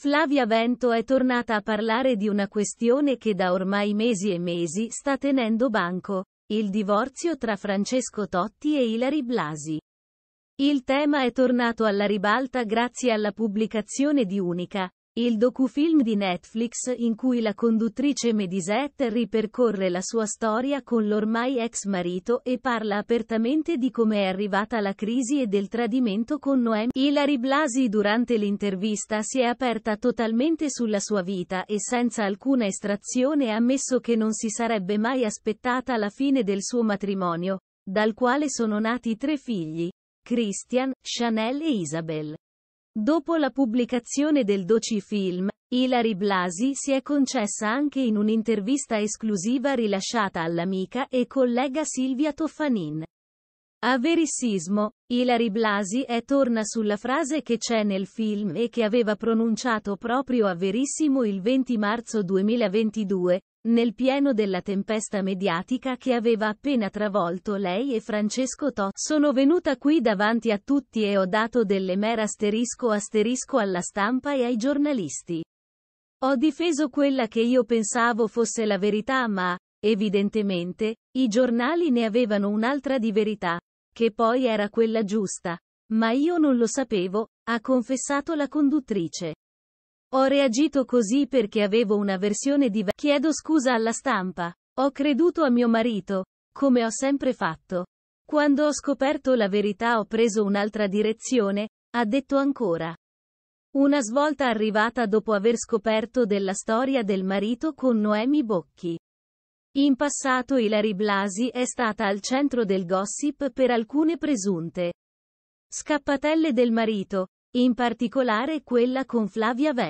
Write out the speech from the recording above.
Flavia Vento è tornata a parlare di una questione che da ormai mesi e mesi sta tenendo banco, il divorzio tra Francesco Totti e Ilari Blasi. Il tema è tornato alla ribalta grazie alla pubblicazione di Unica, il docufilm di Netflix in cui la conduttrice Medisette ripercorre la sua storia con l'ormai ex marito e parla apertamente di come è arrivata la crisi e del tradimento con Noemi. Ilari Blasi durante l'intervista si è aperta totalmente sulla sua vita e senza alcuna estrazione ha ammesso che non si sarebbe mai aspettata la fine del suo matrimonio, dal quale sono nati tre figli, Christian, Chanel e Isabel. Dopo la pubblicazione del docifilm, Ilari Blasi si è concessa anche in un'intervista esclusiva rilasciata all'amica e collega Silvia Toffanin. A Verissismo, Ilari Blasi è torna sulla frase che c'è nel film e che aveva pronunciato proprio a Verissimo il 20 marzo 2022, nel pieno della tempesta mediatica che aveva appena travolto lei e Francesco To. Sono venuta qui davanti a tutti e ho dato delle mere asterisco asterisco alla stampa e ai giornalisti. Ho difeso quella che io pensavo fosse la verità ma, evidentemente, i giornali ne avevano un'altra di verità, che poi era quella giusta. Ma io non lo sapevo, ha confessato la conduttrice. Ho reagito così perché avevo una versione diversa. Chiedo scusa alla stampa. Ho creduto a mio marito, come ho sempre fatto. Quando ho scoperto la verità ho preso un'altra direzione, ha detto ancora. Una svolta arrivata dopo aver scoperto della storia del marito con Noemi Bocchi. In passato Ilari Blasi è stata al centro del gossip per alcune presunte scappatelle del marito, in particolare quella con Flavia Vè.